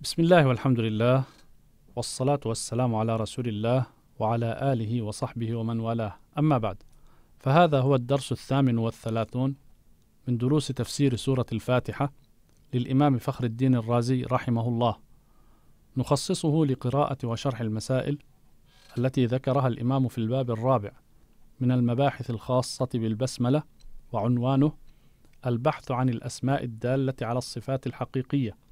بسم الله والحمد لله والصلاة والسلام على رسول الله وعلى آله وصحبه ومن والاه أما بعد فهذا هو الدرس الثامن والثلاثون من دروس تفسير سورة الفاتحة للإمام فخر الدين الرازي رحمه الله نخصصه لقراءة وشرح المسائل التي ذكرها الإمام في الباب الرابع من المباحث الخاصة بالبسملة وعنوانه البحث عن الأسماء الدالة على الصفات الحقيقية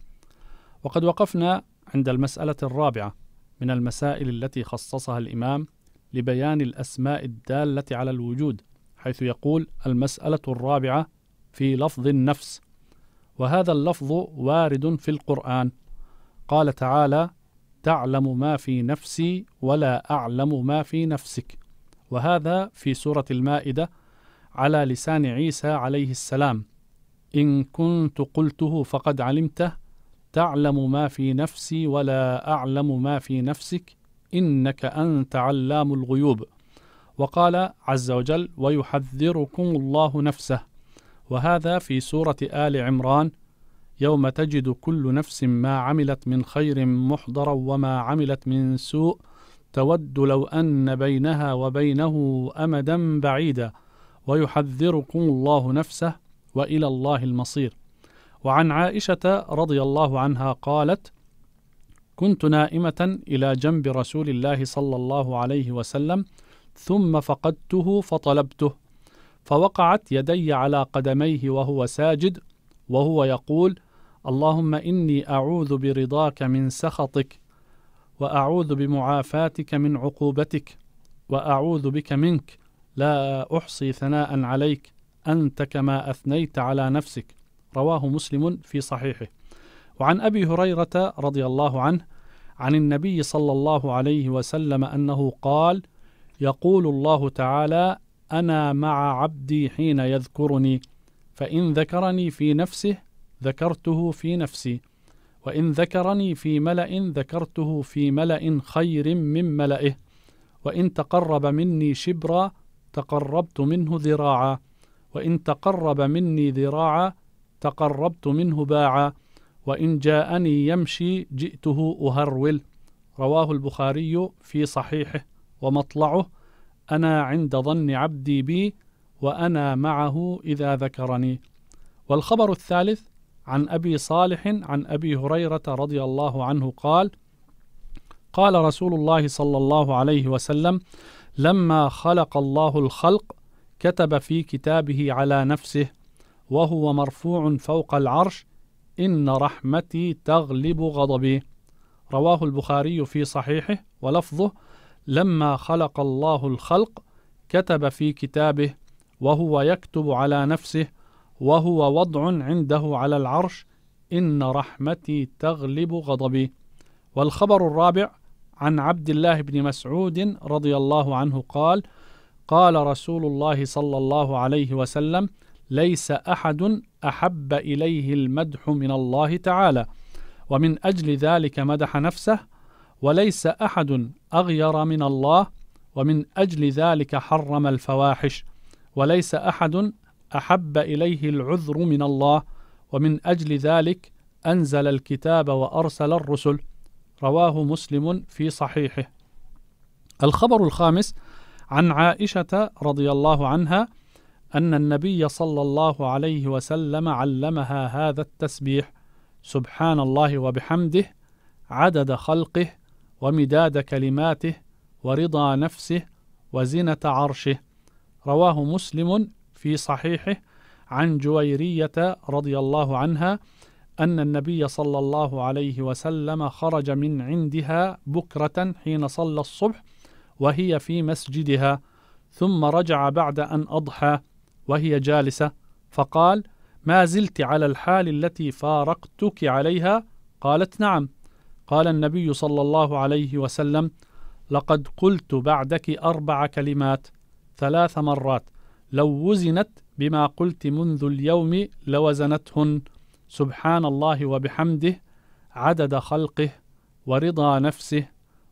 وقد وقفنا عند المسألة الرابعة من المسائل التي خصصها الإمام لبيان الأسماء الدالة على الوجود حيث يقول المسألة الرابعة في لفظ النفس وهذا اللفظ وارد في القرآن قال تعالى تعلم ما في نفسي ولا أعلم ما في نفسك وهذا في سورة المائدة على لسان عيسى عليه السلام إن كنت قلته فقد علمته تعلم ما في نفسي ولا أعلم ما في نفسك إنك أنت علام الغيوب وقال عز وجل ويحذركم الله نفسه وهذا في سورة آل عمران يوم تجد كل نفس ما عملت من خير محضرا وما عملت من سوء تود لو أن بينها وبينه أمدا بعيدا ويحذركم الله نفسه وإلى الله المصير وعن عائشة رضي الله عنها قالت: كنت نائمة إلى جنب رسول الله صلى الله عليه وسلم ثم فقدته فطلبته فوقعت يدي على قدميه وهو ساجد وهو يقول: اللهم إني أعوذ برضاك من سخطك وأعوذ بمعافاتك من عقوبتك وأعوذ بك منك لا أحصي ثناء عليك أنت كما أثنيت على نفسك رواه مسلم في صحيحه وعن ابي هريره رضي الله عنه عن النبي صلى الله عليه وسلم انه قال يقول الله تعالى انا مع عبدي حين يذكرني فان ذكرني في نفسه ذكرته في نفسي وان ذكرني في ملا ذكرته في ملا خير من ملئه وان تقرب مني شبرا تقربت منه ذراعا وان تقرب مني ذراعا تقربت منه باعا وإن جاءني يمشي جئته أهرول رواه البخاري في صحيحه ومطلعه أنا عند ظن عبدي بي وأنا معه إذا ذكرني والخبر الثالث عن أبي صالح عن أبي هريرة رضي الله عنه قال قال رسول الله صلى الله عليه وسلم لما خلق الله الخلق كتب في كتابه على نفسه وهو مرفوع فوق العرش إن رحمتي تغلب غضبي رواه البخاري في صحيحه ولفظه لما خلق الله الخلق كتب في كتابه وهو يكتب على نفسه وهو وضع عنده على العرش إن رحمتي تغلب غضبي والخبر الرابع عن عبد الله بن مسعود رضي الله عنه قال قال رسول الله صلى الله عليه وسلم ليس أحد أحب إليه المدح من الله تعالى ومن أجل ذلك مدح نفسه وليس أحد أغير من الله ومن أجل ذلك حرم الفواحش وليس أحد أحب إليه العذر من الله ومن أجل ذلك أنزل الكتاب وأرسل الرسل رواه مسلم في صحيحه الخبر الخامس عن عائشة رضي الله عنها أن النبي صلى الله عليه وسلم علمها هذا التسبيح سبحان الله وبحمده عدد خلقه ومداد كلماته ورضا نفسه وزنة عرشه رواه مسلم في صحيحه عن جويرية رضي الله عنها أن النبي صلى الله عليه وسلم خرج من عندها بكرة حين صلى الصبح وهي في مسجدها ثم رجع بعد أن أضحى وهي جالسة فقال ما زلت على الحال التي فارقتك عليها قالت نعم قال النبي صلى الله عليه وسلم لقد قلت بعدك أربع كلمات ثلاث مرات لو وزنت بما قلت منذ اليوم لوزنتهن سبحان الله وبحمده عدد خلقه ورضا نفسه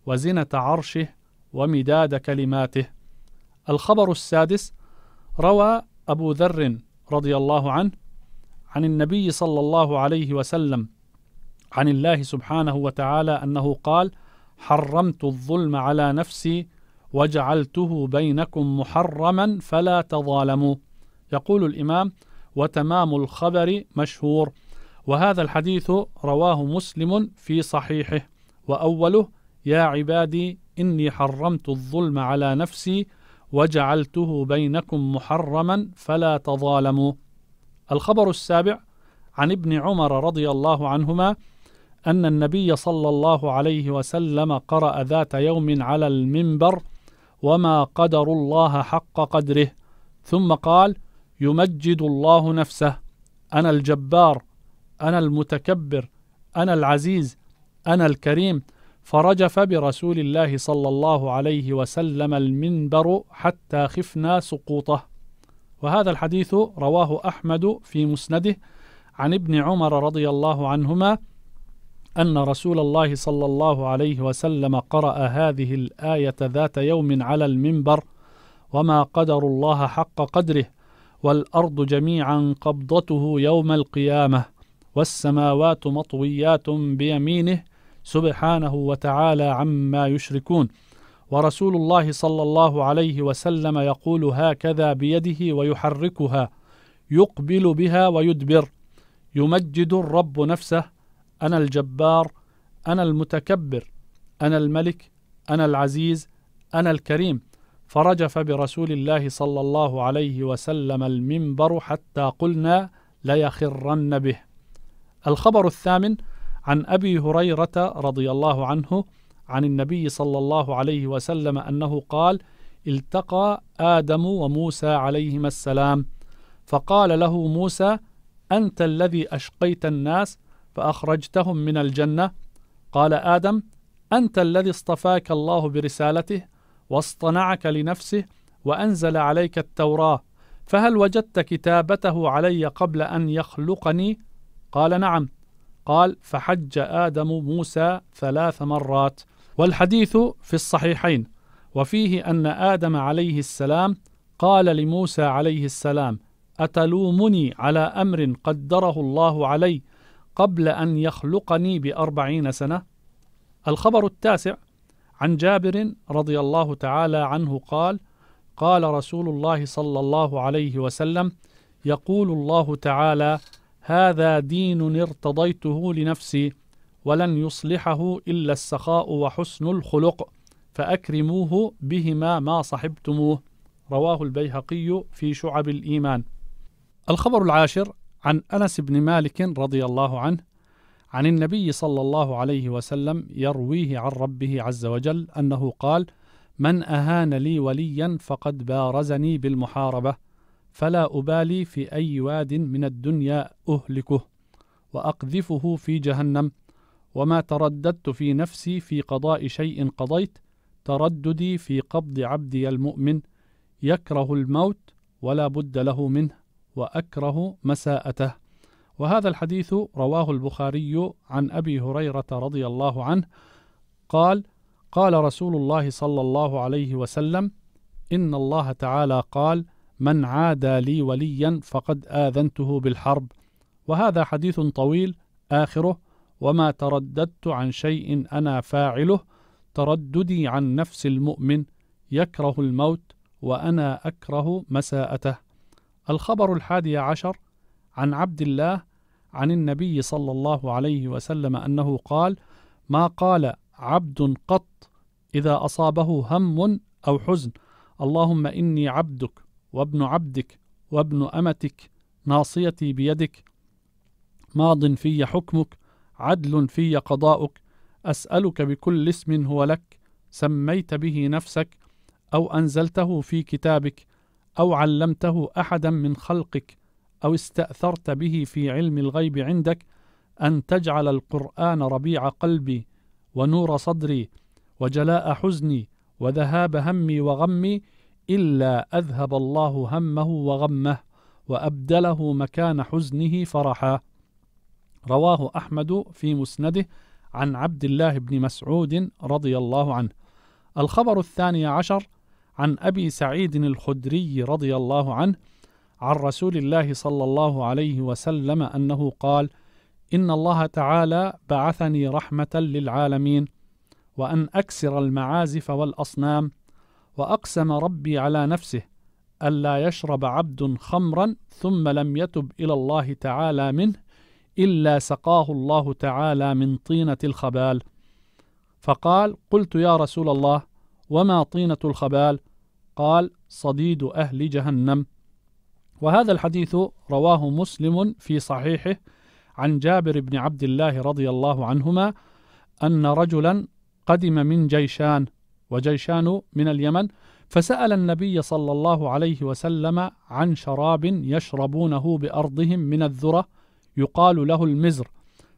وزنة عرشه ومداد كلماته الخبر السادس روى أبو ذر رضي الله عنه عن النبي صلى الله عليه وسلم عن الله سبحانه وتعالى أنه قال حرمت الظلم على نفسي وجعلته بينكم محرما فلا تظالموا يقول الإمام وتمام الخبر مشهور وهذا الحديث رواه مسلم في صحيحه وأوله يا عبادي إني حرمت الظلم على نفسي وجعلته بينكم محرما فلا تظالموا الخبر السابع عن ابن عمر رضي الله عنهما أن النبي صلى الله عليه وسلم قرأ ذات يوم على المنبر وما قدر الله حق قدره ثم قال يمجد الله نفسه أنا الجبار أنا المتكبر أنا العزيز أنا الكريم فرجف برسول الله صلى الله عليه وسلم المنبر حتى خفنا سقوطه وهذا الحديث رواه أحمد في مسنده عن ابن عمر رضي الله عنهما أن رسول الله صلى الله عليه وسلم قرأ هذه الآية ذات يوم على المنبر وما قدر الله حق قدره والأرض جميعا قبضته يوم القيامة والسماوات مطويات بيمينه سبحانه وتعالى عما يشركون ورسول الله صلى الله عليه وسلم يقول هكذا بيده ويحركها يقبل بها ويدبر يمجد الرب نفسه انا الجبار انا المتكبر انا الملك انا العزيز انا الكريم فرجف برسول الله صلى الله عليه وسلم المنبر حتى قلنا ليخرن به الخبر الثامن عن ابي هريره رضي الله عنه عن النبي صلى الله عليه وسلم انه قال: التقى ادم وموسى عليهما السلام فقال له موسى: انت الذي اشقيت الناس فاخرجتهم من الجنه قال ادم: انت الذي اصطفاك الله برسالته واصطنعك لنفسه وانزل عليك التوراه فهل وجدت كتابته علي قبل ان يخلقني؟ قال نعم قال فحج آدم موسى ثلاث مرات والحديث في الصحيحين وفيه أن آدم عليه السلام قال لموسى عليه السلام أتلومني على أمر قدره الله علي قبل أن يخلقني بأربعين سنة الخبر التاسع عن جابر رضي الله تعالى عنه قال قال رسول الله صلى الله عليه وسلم يقول الله تعالى هذا دين ارتضيته لنفسي ولن يصلحه إلا السخاء وحسن الخلق فأكرموه بهما ما صحبتموه رواه البيهقي في شعب الإيمان الخبر العاشر عن أنس بن مالك رضي الله عنه عن النبي صلى الله عليه وسلم يرويه عن ربه عز وجل أنه قال من أهان لي وليا فقد بارزني بالمحاربة فلا أبالي في أي واد من الدنيا أهلكه وأقذفه في جهنم وما ترددت في نفسي في قضاء شيء قضيت ترددي في قبض عبدي المؤمن يكره الموت ولا بد له منه وأكره مساءته وهذا الحديث رواه البخاري عن أبي هريرة رضي الله عنه قال قال رسول الله صلى الله عليه وسلم إن الله تعالى قال من عادى لي وليا فقد آذنته بالحرب وهذا حديث طويل آخره وما ترددت عن شيء أنا فاعله ترددي عن نفس المؤمن يكره الموت وأنا أكره مساءته الخبر الحادي عشر عن عبد الله عن النبي صلى الله عليه وسلم أنه قال ما قال عبد قط إذا أصابه هم أو حزن اللهم إني عبدك وابن عبدك وابن امتك ناصيتي بيدك ماض في حكمك عدل في قضاؤك اسالك بكل اسم هو لك سميت به نفسك او انزلته في كتابك او علمته احدا من خلقك او استاثرت به في علم الغيب عندك ان تجعل القران ربيع قلبي ونور صدري وجلاء حزني وذهاب همي وغمي إلا أذهب الله همه وغمه وأبدله مكان حزنه فرحا رواه أحمد في مسنده عن عبد الله بن مسعود رضي الله عنه الخبر الثاني عشر عن أبي سعيد الخدري رضي الله عنه عن رسول الله صلى الله عليه وسلم أنه قال إن الله تعالى بعثني رحمة للعالمين وأن أكسر المعازف والأصنام واقسم ربي على نفسه الا يشرب عبد خمرا ثم لم يتب الى الله تعالى منه الا سقاه الله تعالى من طينه الخبال فقال قلت يا رسول الله وما طينه الخبال قال صديد اهل جهنم وهذا الحديث رواه مسلم في صحيحه عن جابر بن عبد الله رضي الله عنهما ان رجلا قدم من جيشان وجيشان من اليمن فسأل النبي صلى الله عليه وسلم عن شراب يشربونه بأرضهم من الذرة يقال له المزر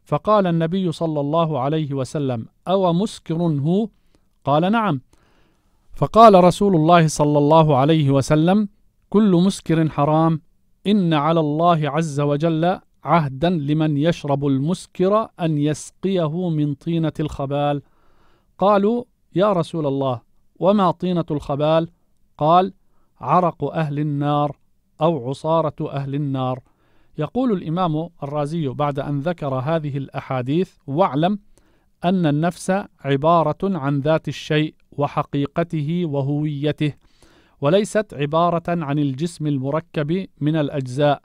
فقال النبي صلى الله عليه وسلم أو مسكر هو؟ قال نعم فقال رسول الله صلى الله عليه وسلم كل مسكر حرام إن على الله عز وجل عهدا لمن يشرب المسكر أن يسقيه من طينة الخبال قالوا يا رسول الله وما طينة الخبال؟ قال: عرق أهل النار أو عصارة أهل النار. يقول الإمام الرازي بعد أن ذكر هذه الأحاديث: واعلم أن النفس عبارة عن ذات الشيء وحقيقته وهويته، وليست عبارة عن الجسم المركب من الأجزاء،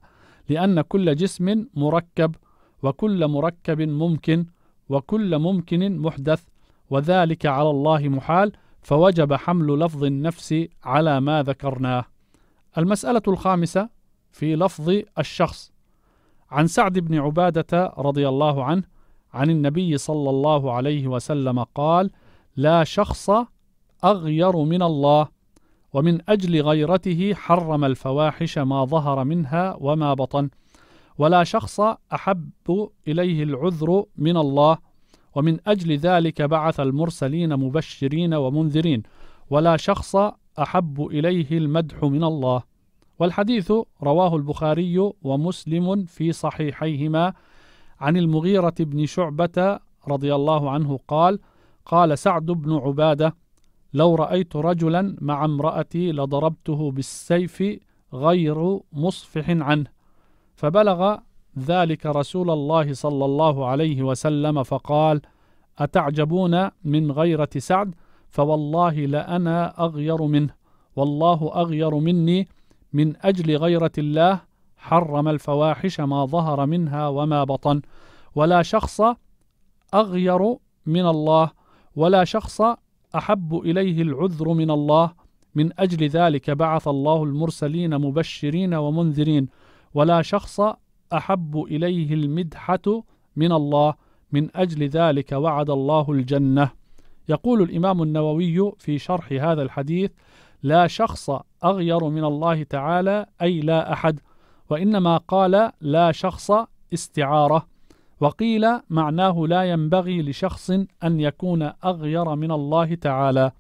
لأن كل جسم مركب، وكل مركب ممكن، وكل ممكن محدث، وذلك على الله محال فوجب حمل لفظ النفس على ما ذكرناه المسألة الخامسة في لفظ الشخص عن سعد بن عبادة رضي الله عنه عن النبي صلى الله عليه وسلم قال لا شخص أغير من الله ومن أجل غيرته حرم الفواحش ما ظهر منها وما بطن ولا شخص أحب إليه العذر من الله ومن أجل ذلك بعث المرسلين مبشرين ومنذرين ولا شخص أحب إليه المدح من الله والحديث رواه البخاري ومسلم في صحيحيهما عن المغيرة بن شعبة رضي الله عنه قال قال سعد بن عبادة لو رأيت رجلا مع امرأتي لضربته بالسيف غير مصفح عنه فبلغ ذلك رسول الله صلى الله عليه وسلم فقال أتعجبون من غيرة سعد فوالله لأنا أغير منه والله أغير مني من أجل غيرة الله حرم الفواحش ما ظهر منها وما بطن ولا شخص أغير من الله ولا شخص أحب إليه العذر من الله من أجل ذلك بعث الله المرسلين مبشرين ومنذرين ولا شخص أحب إليه المدحة من الله من أجل ذلك وعد الله الجنة يقول الإمام النووي في شرح هذا الحديث لا شخص أغير من الله تعالى أي لا أحد وإنما قال لا شخص استعارة وقيل معناه لا ينبغي لشخص أن يكون أغير من الله تعالى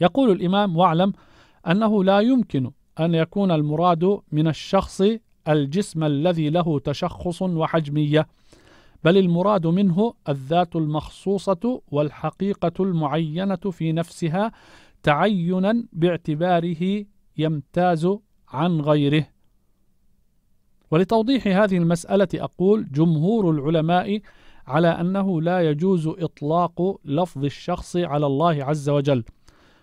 يقول الإمام واعلم أنه لا يمكن أن يكون المراد من الشخص الجسم الذي له تشخص وحجميه بل المراد منه الذات المخصوصه والحقيقه المعينه في نفسها تعينا باعتباره يمتاز عن غيره ولتوضيح هذه المساله اقول جمهور العلماء على انه لا يجوز اطلاق لفظ الشخص على الله عز وجل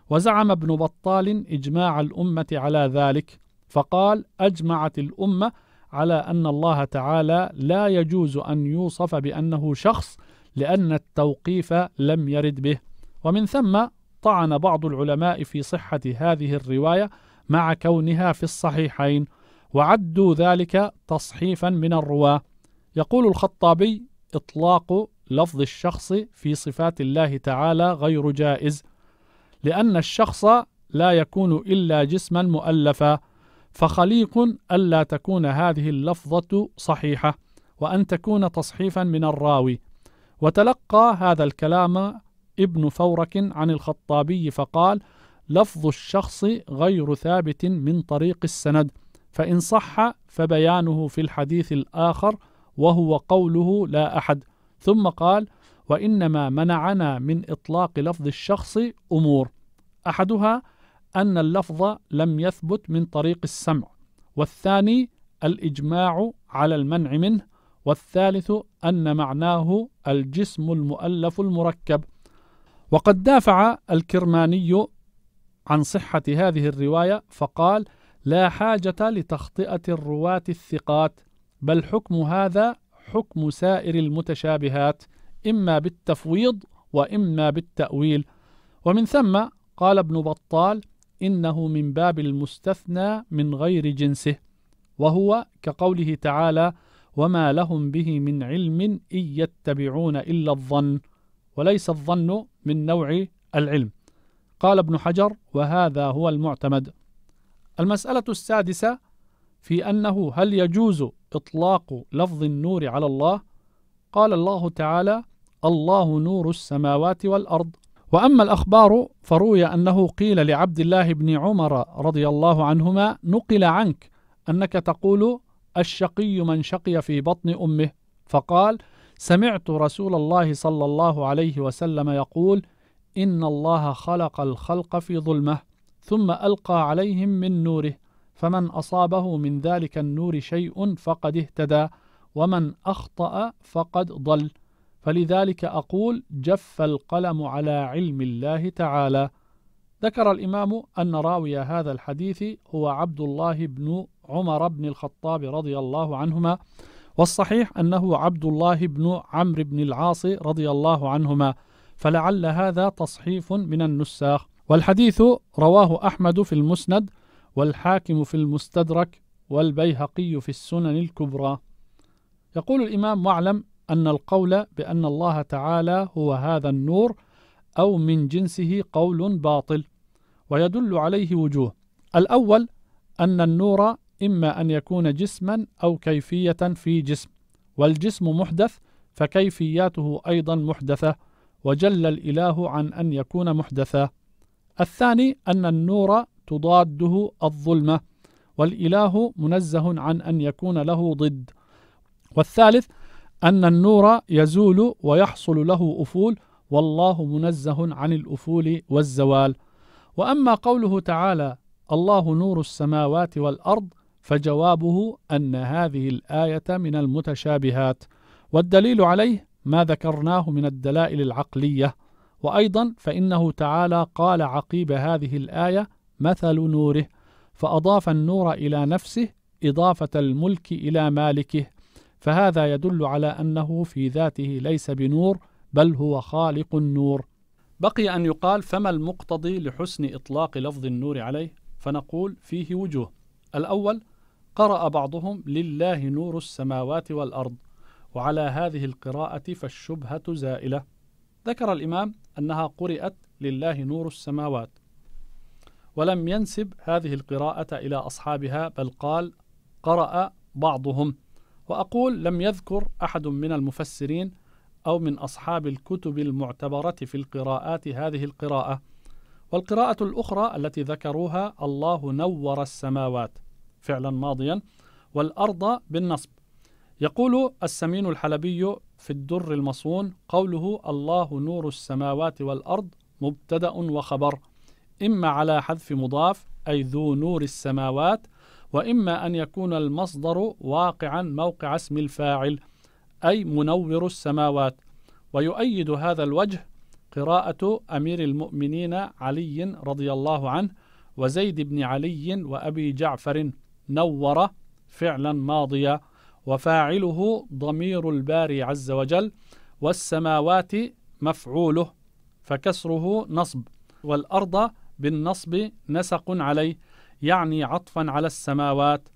وزعم ابن بطال اجماع الامه على ذلك فقال أجمعت الأمة على أن الله تعالى لا يجوز أن يوصف بأنه شخص لأن التوقيف لم يرد به ومن ثم طعن بعض العلماء في صحة هذه الرواية مع كونها في الصحيحين وعدوا ذلك تصحيفا من الرواة يقول الخطابي إطلاق لفظ الشخص في صفات الله تعالى غير جائز لأن الشخص لا يكون إلا جسما مؤلفا فخليق ألا تكون هذه اللفظة صحيحة وأن تكون تصحيفا من الراوي وتلقى هذا الكلام ابن فورك عن الخطابي فقال لفظ الشخص غير ثابت من طريق السند فإن صح فبيانه في الحديث الآخر وهو قوله لا أحد ثم قال وإنما منعنا من إطلاق لفظ الشخص أمور أحدها أن اللفظ لم يثبت من طريق السمع والثاني الإجماع على المنع منه والثالث أن معناه الجسم المؤلف المركب وقد دافع الكرماني عن صحة هذه الرواية فقال لا حاجة لتخطئة الرواة الثقات بل حكم هذا حكم سائر المتشابهات إما بالتفويض وإما بالتأويل ومن ثم قال ابن بطال إنه من باب المستثنى من غير جنسه وهو كقوله تعالى وما لهم به من علم إن يتبعون إلا الظن وليس الظن من نوع العلم قال ابن حجر وهذا هو المعتمد المسألة السادسة في أنه هل يجوز إطلاق لفظ النور على الله قال الله تعالى الله نور السماوات والأرض وأما الأخبار فروي أنه قيل لعبد الله بن عمر رضي الله عنهما نقل عنك أنك تقول الشقي من شقي في بطن أمه فقال سمعت رسول الله صلى الله عليه وسلم يقول إن الله خلق الخلق في ظلمه ثم ألقى عليهم من نوره فمن أصابه من ذلك النور شيء فقد اهتدى ومن أخطأ فقد ضل فلذلك أقول جف القلم على علم الله تعالى ذكر الإمام أن راوي هذا الحديث هو عبد الله بن عمر بن الخطاب رضي الله عنهما والصحيح أنه عبد الله بن عمرو بن العاص رضي الله عنهما فلعل هذا تصحيف من النساخ والحديث رواه أحمد في المسند والحاكم في المستدرك والبيهقي في السنن الكبرى يقول الإمام معلم أن القول بأن الله تعالى هو هذا النور أو من جنسه قول باطل ويدل عليه وجوه الأول أن النور إما أن يكون جسما أو كيفية في جسم والجسم محدث فكيفياته أيضا محدثة وجل الإله عن أن يكون محدثا الثاني أن النور تضاده الظلمة والإله منزه عن أن يكون له ضد والثالث أن النور يزول ويحصل له أفول والله منزه عن الأفول والزوال وأما قوله تعالى الله نور السماوات والأرض فجوابه أن هذه الآية من المتشابهات والدليل عليه ما ذكرناه من الدلائل العقلية وأيضا فإنه تعالى قال عقيب هذه الآية مثل نوره فأضاف النور إلى نفسه إضافة الملك إلى مالكه فهذا يدل على أنه في ذاته ليس بنور بل هو خالق النور بقي أن يقال فما المقتضي لحسن إطلاق لفظ النور عليه فنقول فيه وجوه الأول قرأ بعضهم لله نور السماوات والأرض وعلى هذه القراءة فالشبهة زائلة ذكر الإمام أنها قرئت لله نور السماوات ولم ينسب هذه القراءة إلى أصحابها بل قال قرأ بعضهم وأقول لم يذكر أحد من المفسرين أو من أصحاب الكتب المعتبرة في القراءات هذه القراءة والقراءة الأخرى التي ذكروها الله نور السماوات فعلا ماضيا والأرض بالنصب يقول السمين الحلبي في الدر المصون قوله الله نور السماوات والأرض مبتدأ وخبر إما على حذف مضاف أي ذو نور السماوات وإما أن يكون المصدر واقعا موقع اسم الفاعل أي منور السماوات ويؤيد هذا الوجه قراءة أمير المؤمنين علي رضي الله عنه وزيد بن علي وأبي جعفر نور فعلا ماضيا وفاعله ضمير الباري عز وجل والسماوات مفعوله فكسره نصب والأرض بالنصب نسق عليه يعني عطفا على السماوات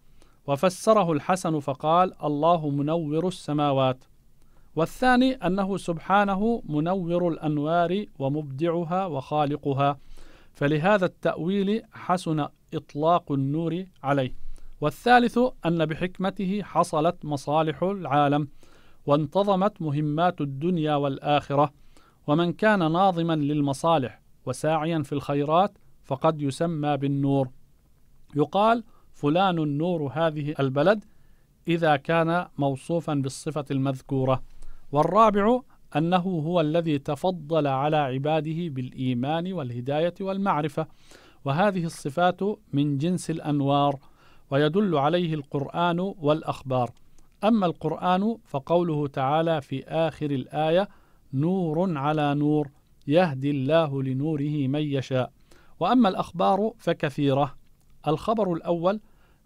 وفسره الحسن فقال الله منور السماوات والثاني أنه سبحانه منور الأنوار ومبدعها وخالقها فلهذا التأويل حسن إطلاق النور عليه والثالث أن بحكمته حصلت مصالح العالم وانتظمت مهمات الدنيا والآخرة ومن كان ناظما للمصالح وساعيا في الخيرات فقد يسمى بالنور يقال فلان نور هذه البلد إذا كان موصوفا بالصفة المذكورة والرابع أنه هو الذي تفضل على عباده بالإيمان والهداية والمعرفة وهذه الصفات من جنس الأنوار ويدل عليه القرآن والأخبار أما القرآن فقوله تعالى في آخر الآية نور على نور يهدي الله لنوره من يشاء وأما الأخبار فكثيرة الخبر الأول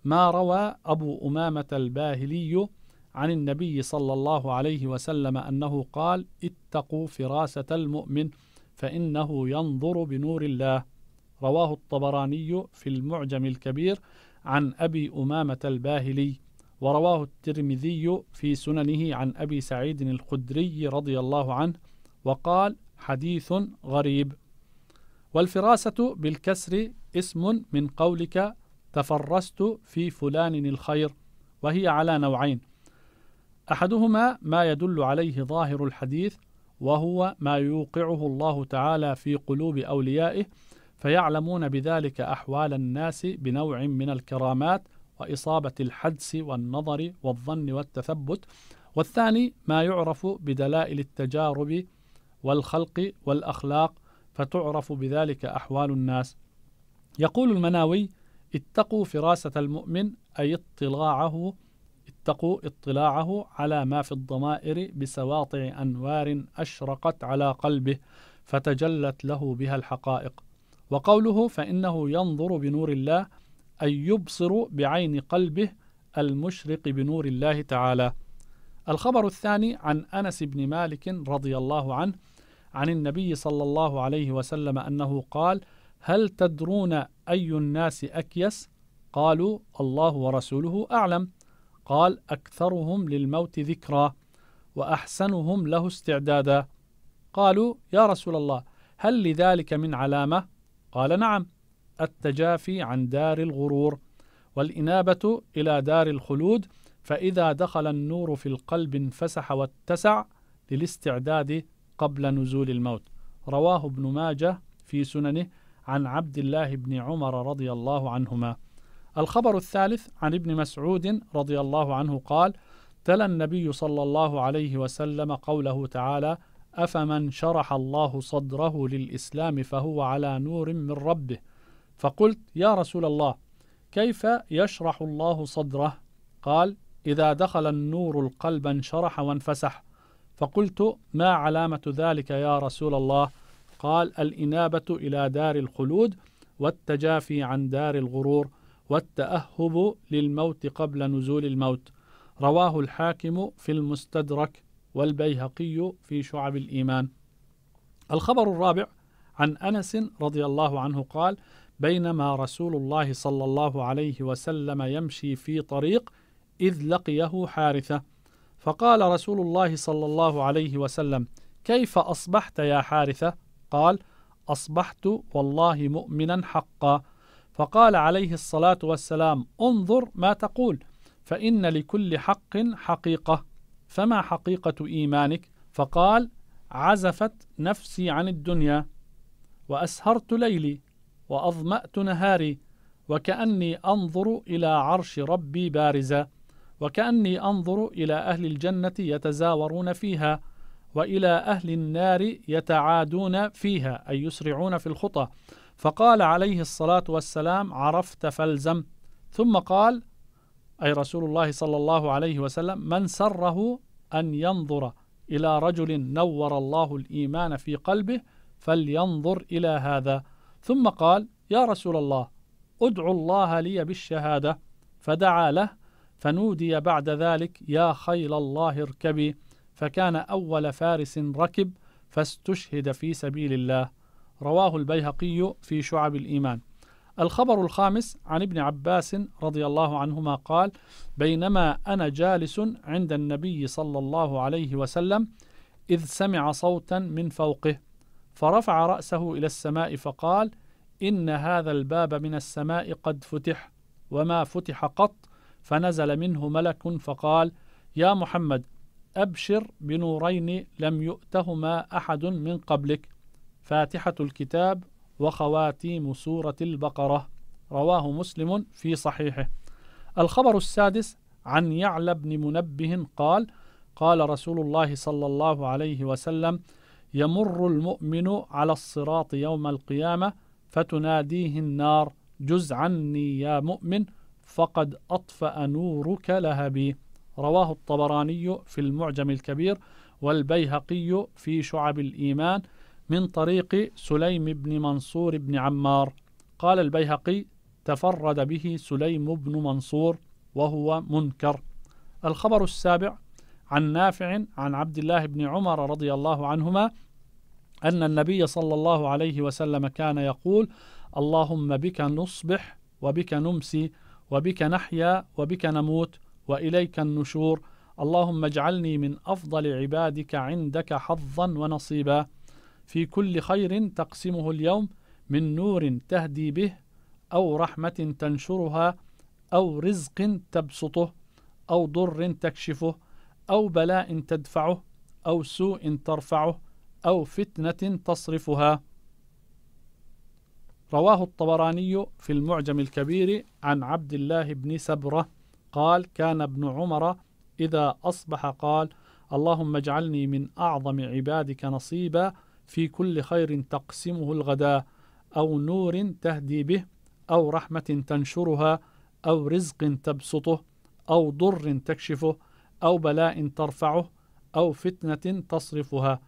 ما روى أبو أمامة الباهلي عن النبي صلى الله عليه وسلم أنه قال اتقوا فراسة المؤمن فإنه ينظر بنور الله رواه الطبراني في المعجم الكبير عن أبي أمامة الباهلي ورواه الترمذي في سننه عن أبي سعيد الخدري رضي الله عنه وقال حديث غريب والفراسة بالكسر اسم من قولك تفرست في فلان الخير وهي على نوعين احدهما ما يدل عليه ظاهر الحديث وهو ما يوقعه الله تعالى في قلوب اوليائه فيعلمون بذلك احوال الناس بنوع من الكرامات واصابه الحدس والنظر والظن والتثبت والثاني ما يعرف بدلائل التجارب والخلق والاخلاق فتعرف بذلك احوال الناس يقول المناوي اتقوا فراسة المؤمن أي اطلاعه اتقوا اطلاعه على ما في الضمائر بسواطع أنوار أشرقت على قلبه فتجلت له بها الحقائق وقوله فإنه ينظر بنور الله أي يبصر بعين قلبه المشرق بنور الله تعالى الخبر الثاني عن أنس بن مالك رضي الله عنه عن النبي صلى الله عليه وسلم أنه قال: هل تدرون أي الناس أكيس؟ قالوا الله ورسوله أعلم قال أكثرهم للموت ذكرى وأحسنهم له استعدادا قالوا يا رسول الله هل لذلك من علامة؟ قال نعم التجافي عن دار الغرور والإنابة إلى دار الخلود فإذا دخل النور في القلب انفسح واتسع للاستعداد قبل نزول الموت رواه ابن ماجه في سننه عن عبد الله بن عمر رضي الله عنهما الخبر الثالث عن ابن مسعود رضي الله عنه قال تلا النبي صلى الله عليه وسلم قوله تعالى افمن شرح الله صدره للاسلام فهو على نور من ربه فقلت يا رسول الله كيف يشرح الله صدره قال اذا دخل النور القلب انشرح وانفسح فقلت ما علامه ذلك يا رسول الله قال الإنابة إلى دار الخلود والتجافي عن دار الغرور والتأهب للموت قبل نزول الموت رواه الحاكم في المستدرك والبيهقي في شعب الإيمان الخبر الرابع عن أنس رضي الله عنه قال بينما رسول الله صلى الله عليه وسلم يمشي في طريق إذ لقيه حارثة فقال رسول الله صلى الله عليه وسلم كيف أصبحت يا حارثة قال أصبحت والله مؤمنا حقا فقال عليه الصلاة والسلام انظر ما تقول فإن لكل حق حقيقة فما حقيقة إيمانك فقال عزفت نفسي عن الدنيا وأسهرت ليلي وأظمأت نهاري وكأني أنظر إلى عرش ربي بارزا وكأني أنظر إلى أهل الجنة يتزاورون فيها وإلى أهل النار يتعادون فيها أي يسرعون في الخطى فقال عليه الصلاة والسلام عرفت فالزم ثم قال أي رسول الله صلى الله عليه وسلم من سره أن ينظر إلى رجل نور الله الإيمان في قلبه فلينظر إلى هذا ثم قال يا رسول الله ادعو الله لي بالشهادة فدعا له فنودي بعد ذلك يا خيل الله اركبي فكان أول فارس ركب فاستشهد في سبيل الله رواه البيهقي في شعب الإيمان الخبر الخامس عن ابن عباس رضي الله عنهما قال بينما أنا جالس عند النبي صلى الله عليه وسلم إذ سمع صوتا من فوقه فرفع رأسه إلى السماء فقال إن هذا الباب من السماء قد فتح وما فتح قط فنزل منه ملك فقال يا محمد أبشر بنورين لم يؤتهما أحد من قبلك فاتحة الكتاب وخواتيم سورة البقرة رواه مسلم في صحيحه الخبر السادس عن يعلى بن منبه قال قال رسول الله صلى الله عليه وسلم يمر المؤمن على الصراط يوم القيامة فتناديه النار جز عني يا مؤمن فقد أطفأ نورك لهبي رواه الطبراني في المعجم الكبير والبيهقي في شعب الإيمان من طريق سليم بن منصور بن عمار قال البيهقي تفرد به سليم بن منصور وهو منكر الخبر السابع عن نافع عن عبد الله بن عمر رضي الله عنهما أن النبي صلى الله عليه وسلم كان يقول اللهم بك نصبح وبك نمسي وبك نحيا وبك نموت وإليك النشور اللهم اجعلني من أفضل عبادك عندك حظا ونصيبا في كل خير تقسمه اليوم من نور تهدي به أو رحمة تنشرها أو رزق تبسطه أو ضر تكشفه أو بلاء تدفعه أو سوء ترفعه أو فتنة تصرفها رواه الطبراني في المعجم الكبير عن عبد الله بن سبره قال كان ابن عمر إذا أصبح قال اللهم اجعلني من أعظم عبادك نصيبا في كل خير تقسمه الغداء أو نور تهدي به أو رحمة تنشرها أو رزق تبسطه أو ضر تكشفه أو بلاء ترفعه أو فتنة تصرفها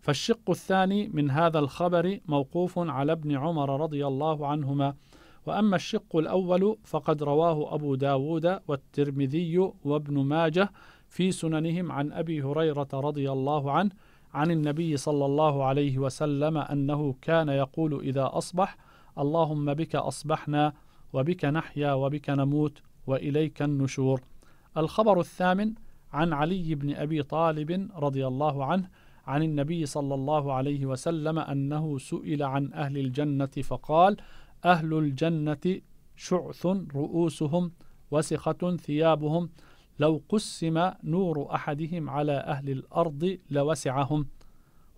فالشق الثاني من هذا الخبر موقوف على ابن عمر رضي الله عنهما وأما الشق الأول فقد رواه أبو داود والترمذي وابن ماجه في سننهم عن أبي هريرة رضي الله عنه عن النبي صلى الله عليه وسلم أنه كان يقول إذا أصبح اللهم بك أصبحنا وبك نحيا وبك نموت وإليك النشور الخبر الثامن عن علي بن أبي طالب رضي الله عنه عن النبي صلى الله عليه وسلم أنه سئل عن أهل الجنة فقال أهل الجنة شعث رؤوسهم وسخة ثيابهم لو قسم نور أحدهم على أهل الأرض لوسعهم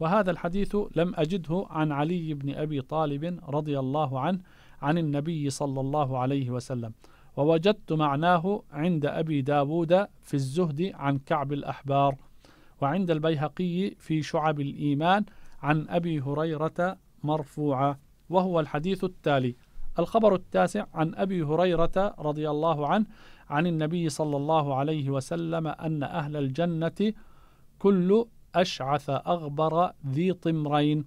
وهذا الحديث لم أجده عن علي بن أبي طالب رضي الله عنه عن النبي صلى الله عليه وسلم ووجدت معناه عند أبي داود في الزهد عن كعب الأحبار وعند البيهقي في شعب الإيمان عن أبي هريرة مرفوعة وهو الحديث التالي الخبر التاسع عن أبي هريرة رضي الله عنه عن النبي صلى الله عليه وسلم أن أهل الجنة كل أشعث أغبر ذي طمرين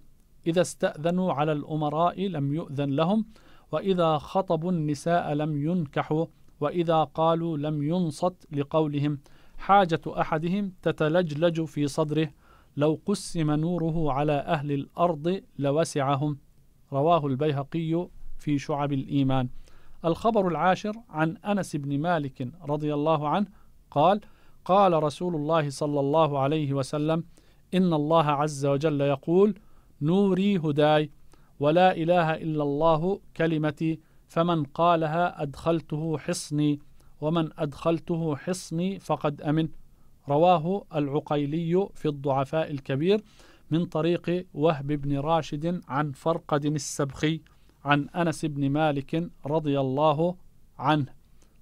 إذا استأذنوا على الأمراء لم يؤذن لهم وإذا خطبوا النساء لم ينكحوا وإذا قالوا لم ينصت لقولهم حاجة أحدهم تتلجلج في صدره لو قسم نوره على أهل الأرض لوسعهم رواه البيهقي في شعب الإيمان الخبر العاشر عن أنس بن مالك رضي الله عنه قال قال رسول الله صلى الله عليه وسلم إن الله عز وجل يقول نوري هداي ولا إله إلا الله كلمتي فمن قالها أدخلته حصني ومن أدخلته حصني فقد أمن رواه العقيلي في الضعفاء الكبير من طريق وهب بن راشد عن فرقد السبخي عن أنس بن مالك رضي الله عنه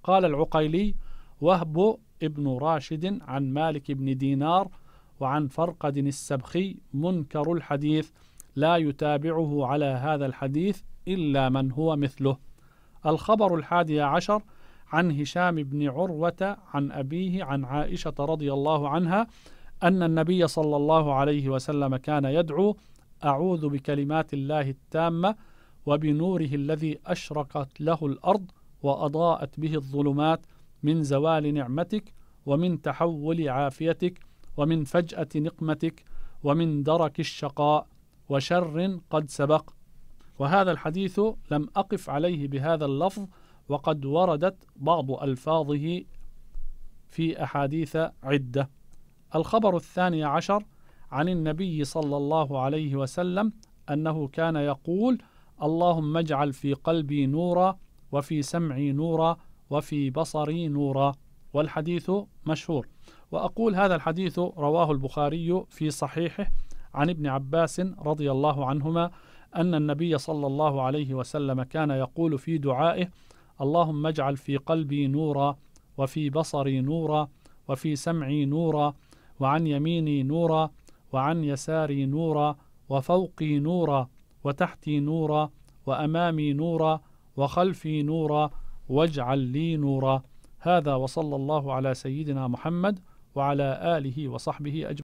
قال العقيلي وهب ابن راشد عن مالك بن دينار وعن فرقد السبخي منكر الحديث لا يتابعه على هذا الحديث إلا من هو مثله الخبر الحادي عشر عن هشام بن عروة عن أبيه عن عائشة رضي الله عنها أن النبي صلى الله عليه وسلم كان يدعو أعوذ بكلمات الله التامة وبنوره الذي أشرقت له الأرض وأضاءت به الظلمات من زوال نعمتك ومن تحول عافيتك ومن فجأة نقمتك ومن درك الشقاء وشر قد سبق وهذا الحديث لم أقف عليه بهذا اللفظ وقد وردت بعض ألفاظه في أحاديث عدة الخبر الثاني عشر عن النبي صلى الله عليه وسلم أنه كان يقول اللهم اجعل في قلبي نورا وفي سمعي نورا وفي بصري نورا والحديث مشهور وأقول هذا الحديث رواه البخاري في صحيحه عن ابن عباس رضي الله عنهما أن النبي صلى الله عليه وسلم كان يقول في دعائه اللهم اجعل في قلبي نورا وفي بصري نورا وفي سمعي نورا وعن يميني نورا وعن يساري نورا وفوقي نورا وتحتي نورا وامامي نورا وخلفي نورا واجعل لي نورا هذا وصلى الله على سيدنا محمد وعلى اله وصحبه اجمعين